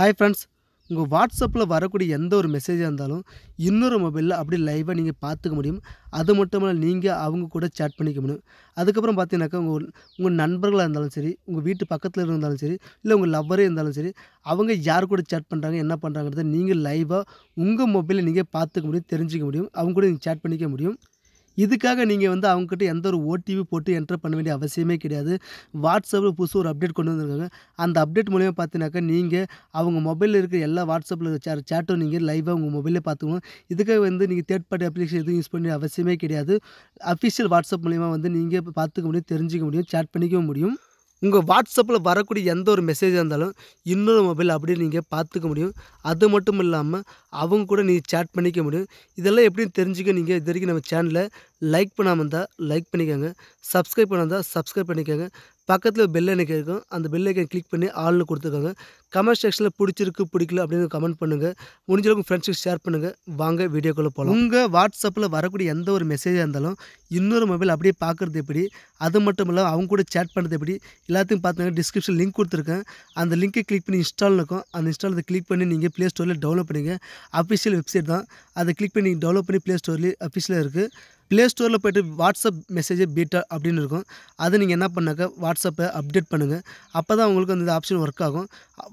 hi friends உங்கள் வாட்ஸ்அப்பில் வரக்கூடிய எந்த ஒரு மெசேஜாக இருந்தாலும் இன்னொரு மொபைலில் அப்படி லைவாக நீங்கள் பார்த்துக்க முடியும் அது மட்டும் இல்லை நீங்கள் அவங்க கூட சேட் பண்ணிக்க முடியும் அதுக்கப்புறம் பார்த்தீங்கன்னாக்கா உங்கள் உங்கள் நண்பர்களாக இருந்தாலும் சரி உங்கள் வீட்டு பக்கத்தில் இருந்தாலும் சரி இல்லை உங்கள் லவ்வரே இருந்தாலும் சரி அவங்க யார் கூட சேட் பண்ணுறாங்க என்ன பண்ணுறாங்கிறத நீங்கள் லைவாக உங்கள் மொபைலில் நீங்கள் பார்த்துக்க முடியும் தெரிஞ்சிக்க முடியும் அவங்க கூட நீங்கள் சேட் பண்ணிக்க முடியும் இதுக்காக நீங்கள் வந்து அவங்ககிட்ட எந்த ஒரு ஓடிபி போட்டு என்டர் பண்ண வேண்டிய அவசியமே கிடையாது வாட்ஸ்அப்பில் புதுசு ஒரு அப்டேட் கொண்டு வந்திருக்காங்க அந்த அப்டேட் மூலிமா பார்த்தீங்கன்னாக்கா நீங்கள் அவங்க மொபைலில் இருக்கிற எல்லா வாட்ஸ்அப்பில் சே சேட்டும் நீங்கள் லைவாக உங்கள் மொபைலில் பார்த்துக்கணும் இதுக்காக வந்து நீங்கள் தேர்ட் பார்ட்டி அப்ளிகேஷன் எதுவும் யூஸ் பண்ணி அவசியமே கிடையாது அஃபிஷியல் வாட்ஸ்அப் மூலிமா வந்து நீங்கள் பார்த்துக்க முடியும் தெரிஞ்சிக்க முடியும் சேட் பண்ணிக்கவும் முடியும் உங்கள் வாட்ஸ்அப்பில் வரக்கூடிய எந்த ஒரு மெசேஜாக இருந்தாலும் இன்னொரு மொபைல் அப்படியே நீங்கள் பார்த்துக்க முடியும் அது மட்டும் இல்லாமல் அவங்க கூட நீங்கள் சேட் பண்ணிக்க முடியும் இதெல்லாம் எப்படின்னு தெரிஞ்சுக்க நீங்கள் இது வரைக்கும் நம்ம சேனலில் லைக் பண்ணாமல் இருந்தால் லைக் பண்ணிக்கோங்க சப்ஸ்கிரைப் பண்ணாமல் இருந்தால் சப்ஸ்கிரைப் பண்ணிக்கோங்க பக்கத்தில் பெல் ஐக்கன் இருக்கும் அந்த பெல் ஐக்கன் கிளிக் பண்ணி ஆள்னு கொடுத்துக்கோங்க கமெண்ட் செக்ஷனில் பிடிச்சிருக்கு பிடிக்கல அப்படின்னு கமெண்ட் பண்ணுங்கள் முடிஞ்சளவுக்கு ஃப்ரெண்ட்ஸுக்கு ஷேர் பண்ணுங்கள் வாங்க வீடியோக்குள்ளே போகலாம் உங்கள் வாட்ஸ்அப்பில் வரக்கூடிய எந்த ஒரு மெசேஜாக இருந்தாலும் இன்னொரு மொபைல் அப்படியே பார்க்குறது எப்படி அது மட்டும் இல்லாமல் அவங்க கூட சேட் பண்ணுறது எப்படி எல்லாத்தையும் பார்த்தீங்கன்னா டிஸ்கிரிப்ஷன் லிங்க் கொடுத்துருக்கேன் அந்த லிங்க்கை கிளிக் பண்ணி இன்ஸ்டால் இருக்கும் அந்த இன்ஸ்டால் கிளிக் பண்ணி நீங்கள் ப்ளே ஸ்டோரில் டவுன்லோட் பண்ணிங்க அஃபிஷியல் வெப்சைட் தான் அதை கிளிக் பண்ணி நீங்கள் டவுன்லோட் பண்ணி ப்ளே ஸ்டோர்லேயே அஃபிஷியலாக இருக்குது ப்ளே ஸ்டோரில் போய்ட்டு வாட்ஸ்அப் மெசேஜ் பீட்டா அப்படின்னு இருக்கும் அதை நீங்கள் என்ன பண்ணாக்கா வாட்ஸ்அப்பை அப்டேட் பண்ணுங்கள் அப்போ தான் உங்களுக்கு அந்த ஆப்ஷன் ஒர்க் ஆகும்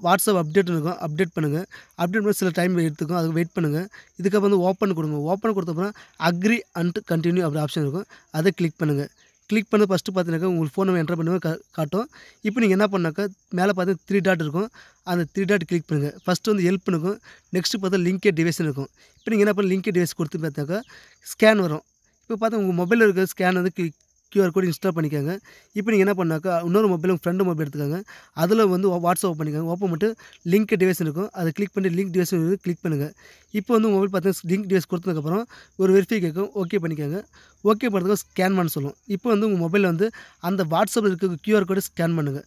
வாட்ஸ்அப் அப்டேட்னு இருக்கும் அப்டேட் பண்ணுங்கள் அப்டேட் பண்ண சில டைம் எடுத்துக்கும் அதுக்கு வெயிட் பண்ணுங்கள் இதுக்கப்புறம் வந்து ஓப்பன் கொடுங்க ஓப்பன் கொடுத்தப்பறம் அக்ரி அண்ட் கண்டினியூ அப்படி ஆப்ஷன் இருக்கும் அதை கிளிக் பண்ணுங்கள் கிளிக் பண்ண ஃபஸ்ட்டு பார்த்தீங்கன்னாக்கா உங்கள் ஃபோன் நம்ம என்ட்ரு பண்ணுவோம் காட்டும் இப்போ நீங்கள் என்ன பண்ணாக்கா மேலே பார்த்தீங்கன்னா த்ரீ டாட் இருக்கும் அந்த த்ரீ டாட் கிளிக் பண்ணுங்கள் ஃபஸ்ட்டு வந்து ஹெல்ப் இருக்கும் நெக்ஸ்ட்டு பார்த்தா லிங்கே டிவைஸ் இருக்கும் இப்போ நீங்கள் என்ன பண்ண லிங்கே டிவைஸ் கொடுத்து பார்த்தாக்கா ஸ்கேன் வரும் இப்போ பார்த்தா உங்கள் மொபைலில் இருக்கிற ஸ்கேன் வந்து க்யூஆர் கோட் இன்ஸ்டால் பண்ணிக்கோங்க இப்போ நீங்கள் என்ன பண்ணாக்கா இன்னொரு மொபைல் உங்கள் ஃப்ரெண்டு மொபைல் எடுத்துக்கோங்க அதில் வந்து வாட்ஸ்அப் பண்ணிக்கோங்க ஓப்பன் பண்ணிட்டு லிங்க் டிவைஸ் இருக்கும் அதை கிளிக் பண்ணி லிங்க் டிவைஸ் கிளிக் பண்ணுங்கள் இப்போ வந்து மொபைல் பார்த்தீங்கன்னா லிங்க் டிவைஸ் கொடுத்ததுக்கப்புறம் ஒரு வெரிஃபை கேட்கும் ஓகே பண்ணிக்கோங்க ஓகே பண்ணுறதுக்கு ஸ்கேன் பண்ண சொல்லும் இப்போ வந்து உங்கள் மொபைலில் வந்து அந்த வாட்ஸ்அப்பில் இருக்க க்யூஆர் கோடை ஸ்கேன் பண்ணுங்கள்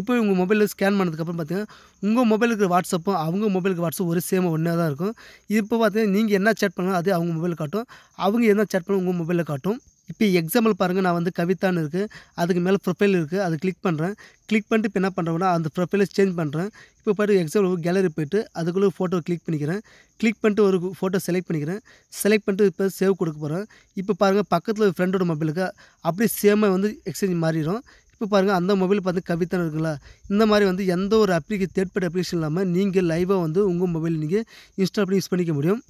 இப்போ உங்கள் மொபைலில் ஸ்கேன் பண்ணதுக்கப்புறம் பார்த்தீங்கன்னா உங்கள் மொபைலுக்கு வாட்ஸ்அப்பும் அவங்க மொபைலுக்கு வாட்ஸ்அப் ஒரு சேம் ஒன்றா தான் இருக்கும் இப்போ பார்த்தீங்கன்னா நீங்கள் என்ன சேட் பண்ணுங்கள் அதே அவங்க மொபைலில் காட்டும் அவங்க என்ன சேட் பண்ணலாம் உங்கள் மொபைலில் காட்டும் இப்போ எக்ஸாம்பிள் பாருங்கள் நான் வந்து கவிதான்னு இருக்குது அதுக்கு மேலே ப்ரொஃபைல் இருக்குது அது கிளிக் பண்ணுறேன் கிளிக் பண்ணிட்டு இப்போ என்ன பண்ணுறேன்னா அந்த ப்ரொஃபைலை சேஞ்ச் பண்ணுறேன் இப்போ பாரு எக்ஸாம்பிள் கேலரி போய்ட்டு அதுக்குள்ளே ஃபோட்டோ கிளிக் பண்ணிக்கிறேன் கிளிக் பண்ணிட்டு ஒரு ஃபோட்டோ செலக்ட் பண்ணிக்கிறேன் செலக்ட் பண்ணிட்டு இப்போ சேவ் கொடுக்க போகிறேன் இப்போ பாருங்கள் பக்கத்தில் ஒரு ஃப்ரெண்டோட மொபைலுக்கு அப்படியே சேமாக வந்து எக்ஸ்சேஞ்ச் மாறிடும் இப்போ பாருங்கள் அந்த மொபைல் பார்த்து கவித்தனம் இருக்குங்களா இந்த மாதிரி வந்து எந்த ஒரு அப்ளிகே தேர்ட் பார்ட்டி அப்ளிகேஷன் இல்லாமல் நீங்கள் லைவாக வந்து உங்கள் மொபைல் நீங்கள் இன்ஸ்டால் பண்ணி யூஸ் பண்ணிக்க முடியும்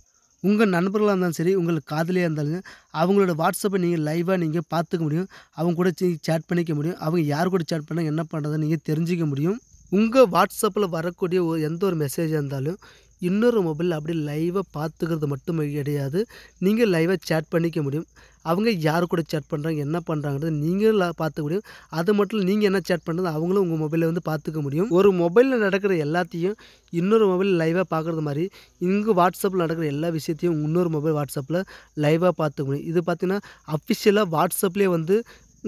உங்கள் நண்பர்களாக இருந்தாலும் சரி உங்கள் காதலியாக இருந்தாலும் அவங்களோட வாட்ஸ்அப்பை நீங்கள் லைவாக நீங்கள் பார்த்துக்க முடியும் அவங்க கூட சேட் பண்ணிக்க முடியும் அவங்க யார் கூட சேட் பண்ணால் என்ன பண்ணுறதுன்னு நீங்கள் தெரிஞ்சிக்க முடியும் உங்கள் வாட்ஸ்அப்பில் வரக்கூடிய ஒரு எந்த ஒரு மெசேஜாக இருந்தாலும் இன்னொரு மொபைல் அப்படி லைவாக பார்த்துக்கிறது மட்டும் கிடையாது நீங்கள் லைவாக சேட் பண்ணிக்க முடியும் அவங்க யார் கூட சேட் பண்ணுறாங்க என்ன பண்ணுறாங்கிறது நீங்களும் பார்த்துக்க முடியும் அது மட்டும் நீங்கள் என்ன சேட் பண்ணுறது அவங்களும் உங்கள் மொபைலில் வந்து பார்த்துக்க முடியும் ஒரு மொபைலில் நடக்கிற எல்லாத்தையும் இன்னொரு மொபைல் லைவாக பார்க்குறது மாதிரி இங்கே வாட்ஸ்அப்பில் நடக்கிற எல்லா விஷயத்தையும் இன்னொரு மொபைல் வாட்ஸ்அப்பில் லைவாக பார்த்துக்க முடியும் இது பார்த்திங்கன்னா அஃபிஷியலாக வாட்ஸ்அப்லேயே வந்து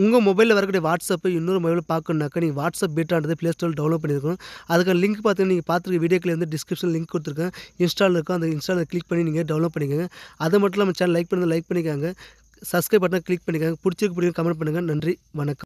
உங்கள் மொபைலில் வரக்கூடிய வாட்ஸ்அப்பை இன்னொரு மொபைலில் பார்க்கணுனாக்கா நீங்கள் வாட்ஸ்அப் பீட்டான்றது ப்ளே ஸ்டோரில் டவுன்லோட் பண்ணியிருக்கணும் அதுக்கான லிங்க் பார்த்தீங்கன்னா நீங்கள் பார்த்துருக்க வீடியோக்கில் வந்து டிஸ்கிரிப்ஷன் லிங்க் கொடுத்துருக்கேன் இன்ஸ்டாலில் இருக்கும் அந்த இன்ஸ்டாலில் கிளிக் பண்ணி நீங்கள் டவுன்லோட் பண்ணிக்கோங்க அது மட்டும் இல்லாமல் சேனல் லைக் பண்ணி லைக் பண்ணிக்காங்க சப்ஸ்கிரைப் பட்டனை கிளிக் பண்ணிக்கோங்க பிடிச்சிருக்கு பிடிக்கும் கமெண்ட் பண்ணுங்கள் நன்றி வணக்கம்